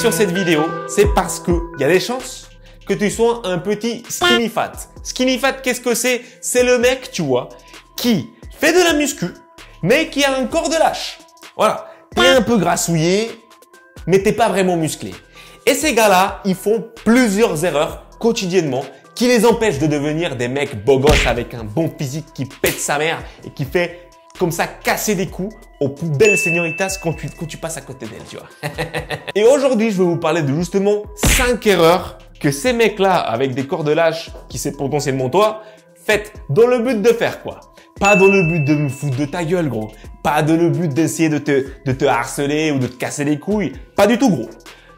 sur cette vidéo, c'est parce que il y a des chances que tu sois un petit skinny fat. Skinny fat, qu'est-ce que c'est C'est le mec, tu vois, qui fait de la muscu, mais qui a un corps de lâche. Voilà. T'es un peu grassouillé, mais t'es pas vraiment musclé. Et ces gars-là, ils font plusieurs erreurs quotidiennement qui les empêchent de devenir des mecs beaux avec un bon physique qui pète sa mère et qui fait comme ça casser des coups aux plus belles señoritas quand tu, quand tu passes à côté d'elles, tu vois. Et aujourd'hui, je vais vous parler de justement 5 erreurs que ces mecs-là, avec des de lâche, qui c'est potentiellement toi, faites dans le but de faire quoi Pas dans le but de me foutre de ta gueule, gros. Pas dans le but d'essayer de te, de te harceler ou de te casser les couilles. Pas du tout, gros.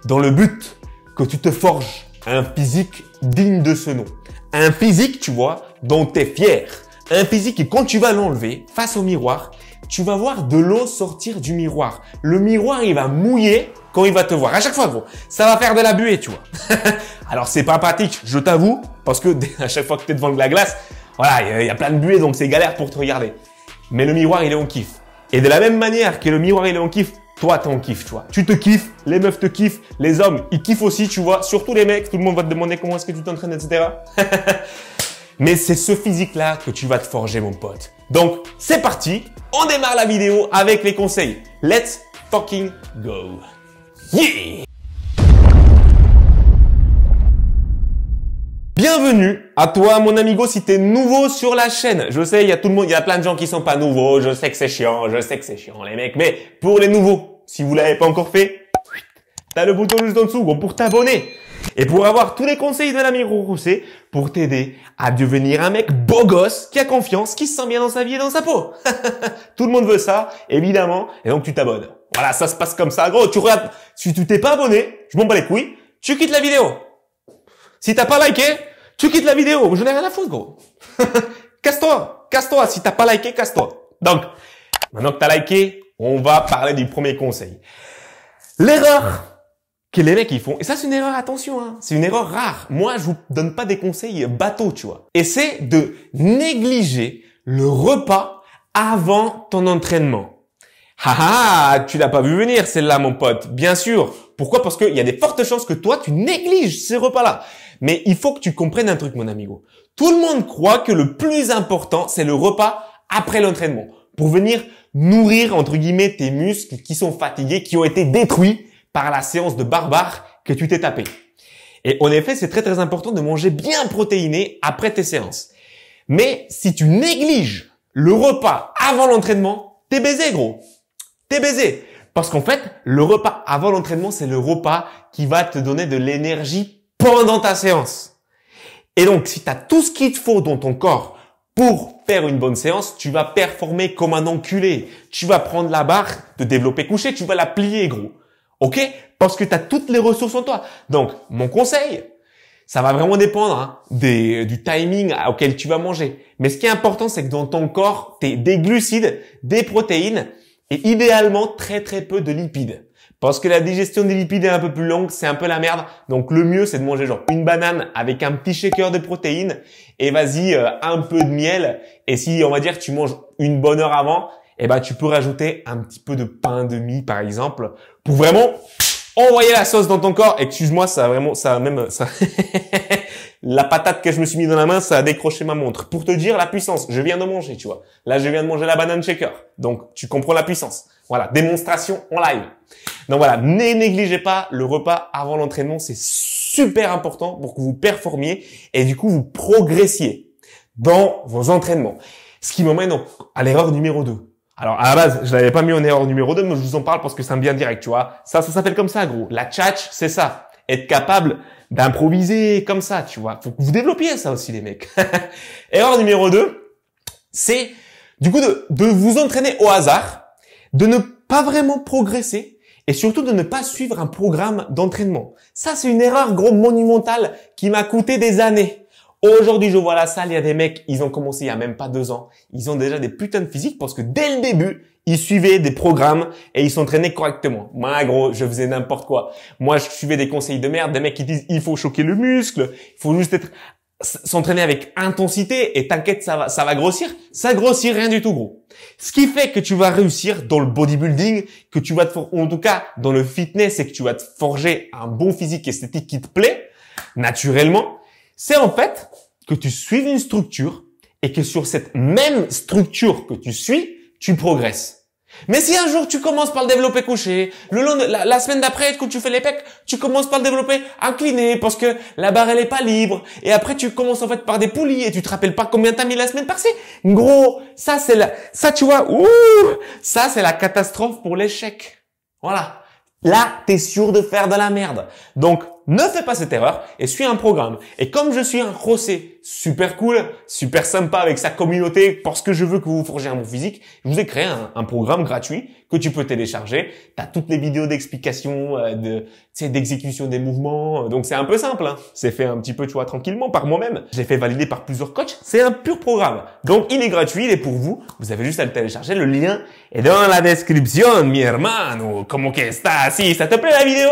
Dans le but que tu te forges un physique digne de ce nom. Un physique, tu vois, dont tu es fier un physique quand tu vas l'enlever face au miroir, tu vas voir de l'eau sortir du miroir. Le miroir, il va mouiller quand il va te voir. À chaque fois, gros, ça va faire de la buée, tu vois. Alors, c'est pas pratique, je t'avoue, parce que à chaque fois que tu es devant la glace, voilà, il y, a plein de buées, donc c'est galère pour te regarder. Mais le miroir, il est en kiff. Et de la même manière que le miroir, il est en kiff, toi, t'es en kiff, tu vois. Tu te kiffes, les meufs te kiffent, les hommes, ils kiffent aussi, tu vois. Surtout les mecs, tout le monde va te demander comment est-ce que tu t'entraînes, etc. Mais c'est ce physique-là que tu vas te forger, mon pote. Donc, c'est parti. On démarre la vidéo avec les conseils. Let's fucking go. Yeah! Bienvenue à toi, mon amigo, si t'es nouveau sur la chaîne. Je sais, il y a tout le monde, il y a plein de gens qui sont pas nouveaux. Je sais que c'est chiant, je sais que c'est chiant, les mecs. Mais pour les nouveaux, si vous l'avez pas encore fait, t'as le bouton juste en dessous, pour t'abonner. Et pour avoir tous les conseils de l'ami Rourousset pour t'aider à devenir un mec beau gosse, qui a confiance, qui se sent bien dans sa vie et dans sa peau. Tout le monde veut ça, évidemment, et donc tu t'abonnes. Voilà, ça se passe comme ça. Gros, tu regardes, si tu t'es pas abonné, je m'en bats les couilles, tu quittes la vidéo. Si t'as pas liké, tu quittes la vidéo. Je n'ai rien à foutre, gros. casse-toi, casse-toi. Si t'as pas liké, casse-toi. Donc, maintenant que t'as liké, on va parler du premier conseil. L'erreur que les mecs ils font. Et ça c'est une erreur, attention, hein. c'est une erreur rare. Moi je vous donne pas des conseils bateaux, tu vois. Et c'est de négliger le repas avant ton entraînement. Haha, tu l'as pas vu venir celle-là mon pote, bien sûr. Pourquoi Parce qu'il y a des fortes chances que toi tu négliges ces repas-là. Mais il faut que tu comprennes un truc mon amigo. Tout le monde croit que le plus important c'est le repas après l'entraînement pour venir nourrir entre guillemets tes muscles qui sont fatigués, qui ont été détruits par la séance de barbare que tu t'es tapé. Et en effet, c'est très très important de manger bien protéiné après tes séances. Mais si tu négliges le repas avant l'entraînement, t'es baisé gros. T'es baisé. Parce qu'en fait, le repas avant l'entraînement, c'est le repas qui va te donner de l'énergie pendant ta séance. Et donc, si tu as tout ce qu'il te faut dans ton corps pour faire une bonne séance, tu vas performer comme un enculé. Tu vas prendre la barre de développer couché, tu vas la plier, gros. OK Parce que tu as toutes les ressources en toi. Donc, mon conseil, ça va vraiment dépendre hein, des, du timing auquel tu vas manger. Mais ce qui est important, c'est que dans ton corps, tu des glucides, des protéines et idéalement très très peu de lipides. Parce que la digestion des lipides est un peu plus longue, c'est un peu la merde. Donc le mieux, c'est de manger genre une banane avec un petit shaker de protéines et vas-y euh, un peu de miel. Et si on va dire tu manges une bonne heure avant, eh ben, tu peux rajouter un petit peu de pain de mie, par exemple, pour vraiment envoyer la sauce dans ton corps. Excuse-moi, ça a vraiment, ça a même, ça... la patate que je me suis mis dans la main, ça a décroché ma montre. Pour te dire la puissance, je viens de manger, tu vois. Là, je viens de manger la banane shaker. Donc, tu comprends la puissance. Voilà, démonstration en live. Donc voilà, ne négligez pas le repas avant l'entraînement, c'est super important pour que vous performiez et du coup vous progressiez dans vos entraînements. Ce qui m'emmène à l'erreur numéro 2. Alors à la base, je l'avais pas mis en erreur numéro 2, mais je vous en parle parce que c'est un bien direct, tu vois. Ça, ça s'appelle comme ça, gros. La tchatch, c'est ça. Être capable d'improviser comme ça, tu vois. Faut que vous développiez ça aussi, les mecs. erreur numéro 2, c'est du coup de, de vous entraîner au hasard, de ne pas vraiment progresser et surtout de ne pas suivre un programme d'entraînement. Ça, c'est une erreur, gros, monumentale qui m'a coûté des années. Aujourd'hui, je vois la salle, il y a des mecs, ils ont commencé il y a même pas deux ans. Ils ont déjà des putains de physiques parce que dès le début, ils suivaient des programmes et ils s'entraînaient correctement. Moi, gros, je faisais n'importe quoi. Moi, je suivais des conseils de merde, des mecs qui disent il faut choquer le muscle, il faut juste être s'entraîner avec intensité et t'inquiète, ça va, ça va grossir. Ça grossit rien du tout, gros. Ce qui fait que tu vas réussir dans le bodybuilding, que tu vas en tout cas, dans le fitness c'est que tu vas te forger un bon physique esthétique qui te plaît, naturellement, c'est en fait que tu suives une structure et que sur cette même structure que tu suis, tu progresses. Mais si un jour tu commences par le développer couché, le long de, la, semaine d'après quand tu fais les pecs, tu commences par le développer incliné parce que la barre elle est pas libre et après tu commences en fait par des poulies et tu te rappelles pas combien t'as mis la semaine passée. Gros, ça c'est la, ça tu vois, ouh, ça c'est la catastrophe pour l'échec. Voilà. Là, t'es sûr de faire de la merde. Donc, ne fais pas cette erreur et suis un programme. Et comme je suis un José super cool, super sympa avec sa communauté parce que je veux que vous forgez un bon physique, je vous ai créé un, programme gratuit que tu peux télécharger. Tu as toutes les vidéos d'explication, euh, tu sais, d'exécution des mouvements. Donc c'est un peu simple. Hein. C'est fait un petit peu, tu vois, tranquillement par moi-même. J'ai fait valider par plusieurs coachs. C'est un pur programme. Donc il est gratuit, il est pour vous. Vous avez juste à le télécharger. Le lien est dans la description, mi hermano. Como que está Si, Ça te plaît la vidéo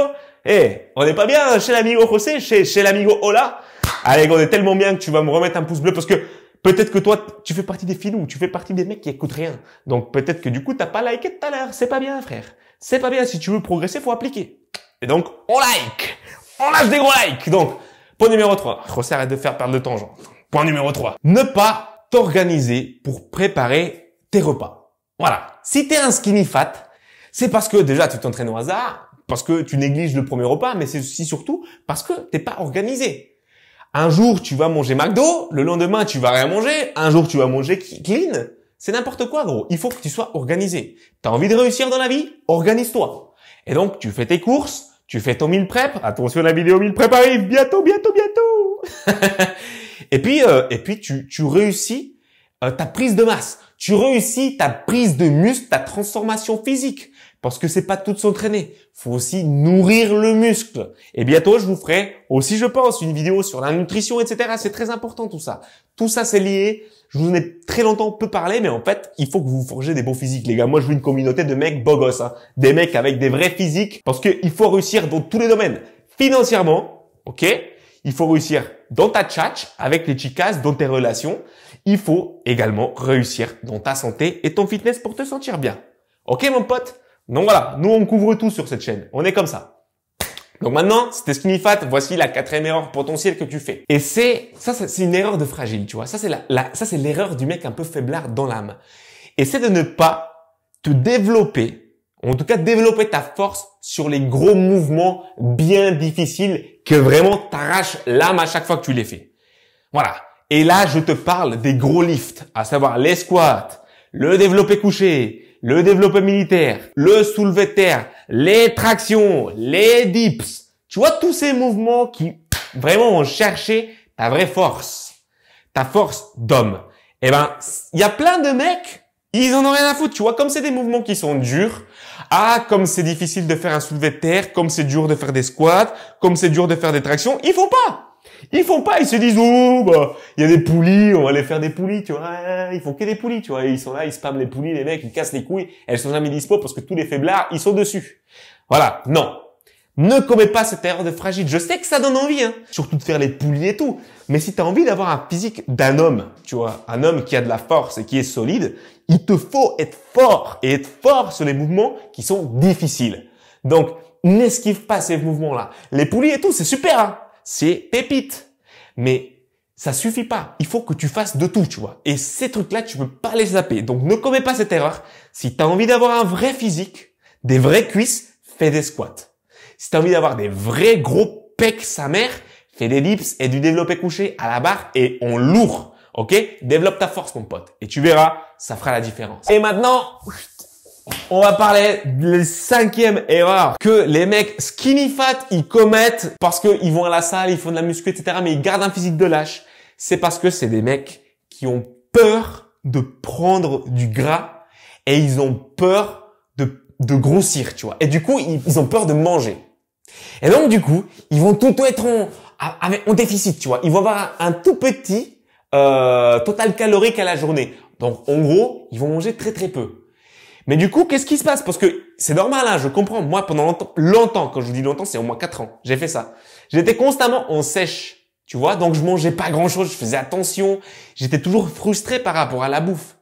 eh, on n'est pas bien chez l'amigo José, chez, chez l'amigo Ola. Allez, on est tellement bien que tu vas me remettre un pouce bleu parce que peut-être que toi, tu fais partie des filous, tu fais partie des mecs qui écoutent rien. Donc peut-être que du coup, t'as pas liké tout à l'heure. C'est pas bien, frère. C'est pas bien. Si tu veux progresser, faut appliquer. Et donc, on like. On lâche des gros likes. Donc, point numéro 3. José, arrête de faire perdre de temps, genre. Point numéro 3. Ne pas t'organiser pour préparer tes repas. Voilà. Si t'es un skinny fat, c'est parce que déjà, tu t'entraînes au hasard, parce que tu négliges le premier repas, mais c'est aussi surtout parce que t'es pas organisé. Un jour, tu vas manger McDo, le lendemain, tu vas rien manger, un jour, tu vas manger clean. C'est n'importe quoi, gros. Il faut que tu sois organisé. T'as envie de réussir dans la vie? Organise-toi. Et donc, tu fais tes courses, tu fais ton meal prep. Attention, la vidéo meal prep arrive bientôt, bientôt, bientôt. et puis, euh, et puis, tu, réussis euh, ta prise de masse. Tu réussis ta prise de muscle, ta transformation physique. Parce que c'est pas tout de s'entraîner. Faut aussi nourrir le muscle. Et bientôt, je vous ferai aussi, je pense, une vidéo sur la nutrition, etc. C'est très important tout ça. Tout ça, c'est lié. Je vous en ai très longtemps peu parlé, mais en fait, il faut que vous forgez des beaux physiques, les gars. Moi, je veux une communauté de mecs beaux gosses, hein. Des mecs avec des vrais physiques. Parce qu'il faut réussir dans tous les domaines. Financièrement, ok? Il faut réussir dans ta chat avec les chicas, dans tes relations. Il faut également réussir dans ta santé et ton fitness pour te sentir bien. Ok mon pote donc voilà, nous on couvre tout sur cette chaîne. On est comme ça. Donc maintenant, c'était Fat. voici la quatrième erreur potentielle que tu fais. Et c'est, ça c'est une erreur de fragile, tu vois. Ça c'est la, ça c'est l'erreur du mec un peu faiblard dans l'âme. Et c'est de ne pas te développer, en tout cas développer ta force sur les gros mouvements bien difficiles que vraiment t'arrachent l'âme à chaque fois que tu les fais. Voilà. Et là, je te parle des gros lifts, à savoir les squats, le développé couché, le développement militaire, le soulevé terre, les tractions, les dips. Tu vois tous ces mouvements qui vraiment ont cherché ta vraie force, ta force d'homme. Eh ben, il y a plein de mecs, ils en ont rien à foutre. Tu vois, comme c'est des mouvements qui sont durs, ah, comme c'est difficile de faire un soulevé terre, comme c'est dur de faire des squats, comme c'est dur de faire des tractions, ils font pas. Ils font pas, ils se disent oh bah il y a des poulies, on va aller faire des poulies, tu vois. Ils font que des poulies, tu vois. Ils sont là, ils spamment les poulies, les mecs, ils cassent les couilles. Elles sont jamais dispo parce que tous les faiblards, ils sont dessus. Voilà, non. Ne commets pas cette erreur de fragile. Je sais que ça donne envie, hein. Surtout de faire les poulies et tout. Mais si tu as envie d'avoir un physique d'un homme, tu vois, un homme qui a de la force et qui est solide, il te faut être fort et être fort sur les mouvements qui sont difficiles. Donc, n'esquive pas ces mouvements-là. Les poulies et tout, c'est super, hein c'est pépite. Mais ça suffit pas. Il faut que tu fasses de tout, tu vois. Et ces trucs-là, tu peux pas les zapper. Donc ne commets pas cette erreur. Si tu as envie d'avoir un vrai physique, des vraies cuisses, fais des squats. Si tu as envie d'avoir des vrais gros pecs sa mère, fais des dips et du développé couché à la barre et on lourd. OK Développe ta force mon pote et tu verras, ça fera la différence. Et maintenant, on va parler la cinquième erreur que les mecs skinny fat, ils commettent parce qu'ils vont à la salle, ils font de la muscu, etc. Mais ils gardent un physique de lâche. C'est parce que c'est des mecs qui ont peur de prendre du gras et ils ont peur de, grossir, tu vois. Et du coup, ils, ont peur de manger. Et donc, du coup, ils vont tout être en, déficit, tu vois. Ils vont avoir un, tout petit euh, total calorique à la journée. Donc, en gros, ils vont manger très très peu. Mais du coup, qu'est-ce qui se passe Parce que c'est normal, hein, je comprends. Moi, pendant longtemps, quand je vous dis longtemps, c'est au moins 4 ans, j'ai fait ça. J'étais constamment en sèche, tu vois, donc je mangeais pas grand-chose, je faisais attention. J'étais toujours frustré par rapport à la bouffe.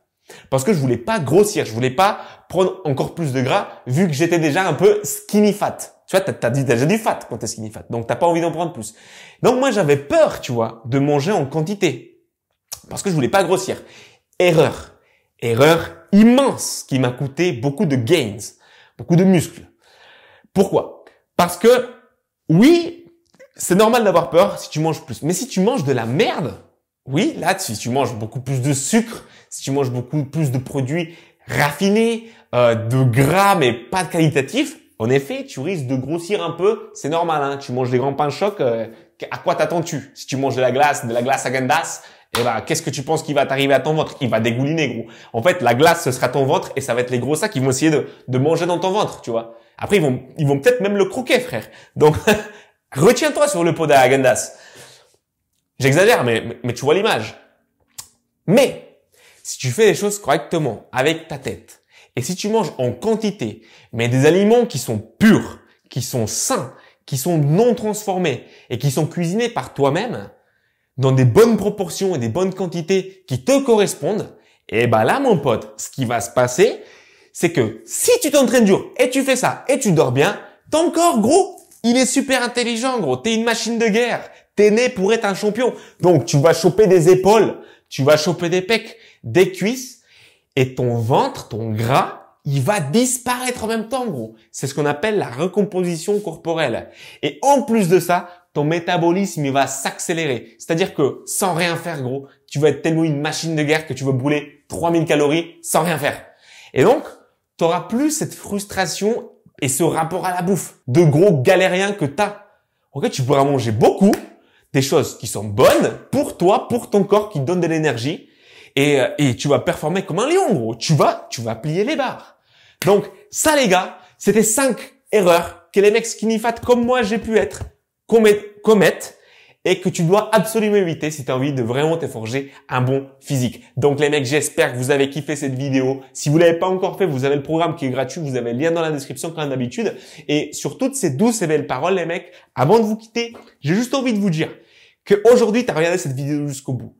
Parce que je voulais pas grossir, je voulais pas prendre encore plus de gras, vu que j'étais déjà un peu skinny fat. Tu vois, t'as as déjà du fat quand t'es skinny fat, donc t'as pas envie d'en prendre plus. Donc moi, j'avais peur, tu vois, de manger en quantité. Parce que je voulais pas grossir. Erreur. Erreur immense qui m'a coûté beaucoup de gains, beaucoup de muscles. Pourquoi Parce que oui, c'est normal d'avoir peur si tu manges plus. Mais si tu manges de la merde, oui, là, si tu manges beaucoup plus de sucre, si tu manges beaucoup plus de produits raffinés, euh, de gras, mais pas de qualitatifs, en effet, tu risques de grossir un peu. C'est normal, hein. tu manges des grands pains de choc. Euh, à quoi t'attends-tu Si tu manges de la glace, de la glace à gandas, et eh ben, qu'est-ce que tu penses qui va t'arriver à ton ventre Il va dégouliner gros. En fait, la glace ce sera ton ventre et ça va être les gros sacs qui vont essayer de, manger dans ton ventre, tu vois. Après ils vont ils vont peut-être même le croquer frère. Donc retiens-toi sur le pot d'Agendas. J'exagère mais tu vois l'image. Mais si tu fais les choses correctement avec ta tête et si tu manges en quantité mais des aliments qui sont purs, qui sont sains, qui sont non transformés et qui sont cuisinés par toi-même, dans des bonnes proportions et des bonnes quantités qui te correspondent, et eh ben là, mon pote, ce qui va se passer, c'est que si tu t'entraînes dur et tu fais ça et tu dors bien, ton corps, gros, il est super intelligent, gros. T'es une machine de guerre. T'es né pour être un champion. Donc, tu vas choper des épaules, tu vas choper des pecs, des cuisses, et ton ventre, ton gras, il va disparaître en même temps, gros. C'est ce qu'on appelle la recomposition corporelle. Et en plus de ça, ton métabolisme il va s'accélérer. C'est-à-dire que sans rien faire, gros, tu vas être tellement une machine de guerre que tu vas brûler 3000 calories sans rien faire. Et donc, tu auras plus cette frustration et ce rapport à la bouffe de gros galérien que t'as. Ok, tu pourras manger beaucoup, des choses qui sont bonnes pour toi, pour ton corps, qui donnent de l'énergie, et, euh, et tu vas performer comme un lion, gros. Tu vas, tu vas plier les barres. Donc ça, les gars, c'était cinq erreurs que les mecs skinny fat comme moi j'ai pu être commettent et que tu dois absolument éviter si tu as envie de vraiment te forger un bon physique. Donc les mecs, j'espère que vous avez kiffé cette vidéo. Si vous l'avez pas encore fait, vous avez le programme qui est gratuit, vous avez le lien dans la description comme d'habitude. Et sur toutes ces douces et belles paroles, les mecs, avant de vous quitter, j'ai juste envie de vous dire qu'aujourd'hui, aujourd'hui, tu as regardé cette vidéo jusqu'au bout.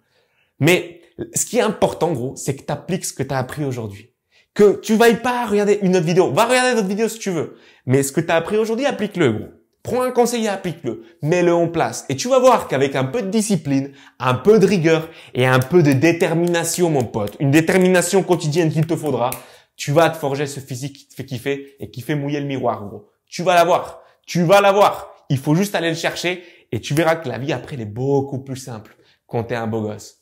Mais ce qui est important, gros, c'est que tu appliques ce que tu as appris aujourd'hui. Que tu vas pas regarder une autre vidéo. Va regarder une d'autres vidéo si tu veux. Mais ce que tu as appris aujourd'hui, applique-le, gros. Prends un conseiller, applique-le, mets-le en place. Et tu vas voir qu'avec un peu de discipline, un peu de rigueur et un peu de détermination, mon pote, une détermination quotidienne qu'il te faudra, tu vas te forger ce physique qui te fait kiffer et qui fait mouiller le miroir, gros. Tu vas l'avoir. Tu vas l'avoir. Il faut juste aller le chercher et tu verras que la vie après, elle est beaucoup plus simple quand t'es un beau gosse.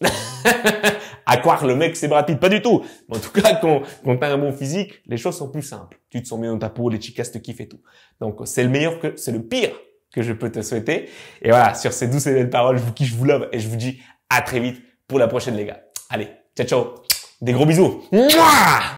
à croire le mec c'est rapide. pas du tout. en tout cas, quand, t'as un bon physique, les choses sont plus simples. Tu te sens mieux dans ta peau, les chicas te kiffent et tout. Donc c'est le meilleur que, c'est le pire que je peux te souhaiter. Et voilà, sur ces douces et belles paroles, je vous kiffe, je vous love et je vous dis à très vite pour la prochaine les gars. Allez, ciao ciao, des gros bisous.